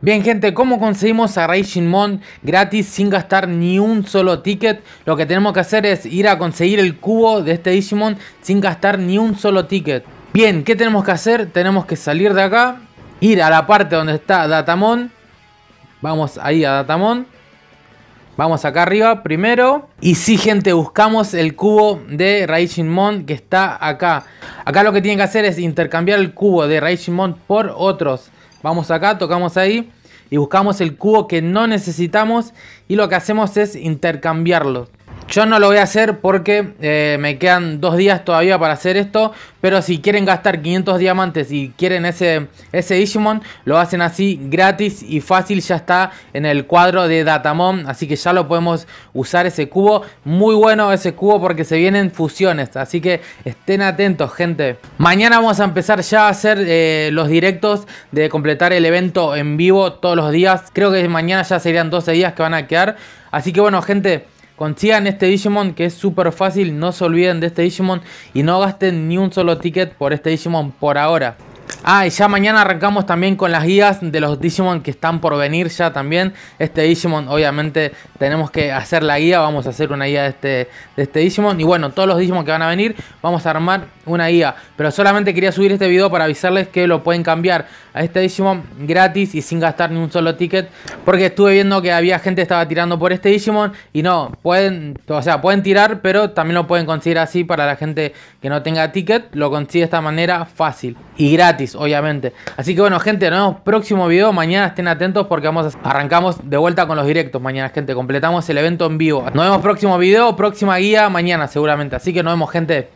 Bien gente, ¿cómo conseguimos a Raging gratis sin gastar ni un solo ticket? Lo que tenemos que hacer es ir a conseguir el cubo de este Digimon sin gastar ni un solo ticket. Bien, ¿qué tenemos que hacer? Tenemos que salir de acá, ir a la parte donde está Datamon. Vamos ahí a Datamon. Vamos acá arriba primero. Y sí, gente, buscamos el cubo de Raging que está acá. Acá lo que tienen que hacer es intercambiar el cubo de Raging por otros. Vamos acá, tocamos ahí y buscamos el cubo que no necesitamos y lo que hacemos es intercambiarlo. Yo no lo voy a hacer porque eh, me quedan dos días todavía para hacer esto. Pero si quieren gastar 500 diamantes y quieren ese, ese Digimon, lo hacen así gratis y fácil. Ya está en el cuadro de Datamon. Así que ya lo podemos usar ese cubo. Muy bueno ese cubo porque se vienen fusiones. Así que estén atentos, gente. Mañana vamos a empezar ya a hacer eh, los directos de completar el evento en vivo todos los días. Creo que mañana ya serían 12 días que van a quedar. Así que bueno, gente. Consigan este Digimon que es súper fácil, no se olviden de este Digimon y no gasten ni un solo ticket por este Digimon por ahora. Ah, y ya mañana arrancamos también con las guías de los Digimon que están por venir ya también. Este Digimon, obviamente, tenemos que hacer la guía. Vamos a hacer una guía de este, de este Digimon. Y bueno, todos los Digimon que van a venir, vamos a armar una guía. Pero solamente quería subir este video para avisarles que lo pueden cambiar a este Digimon gratis y sin gastar ni un solo ticket. Porque estuve viendo que había gente que estaba tirando por este Digimon. Y no, pueden, o sea, pueden tirar, pero también lo pueden conseguir así para la gente que no tenga ticket. Lo consigue de esta manera fácil y gratis obviamente. Así que bueno, gente, nos vemos próximo video. Mañana estén atentos porque vamos arrancamos de vuelta con los directos mañana, gente. Completamos el evento en vivo. Nos vemos próximo video, próxima guía mañana seguramente. Así que nos vemos, gente.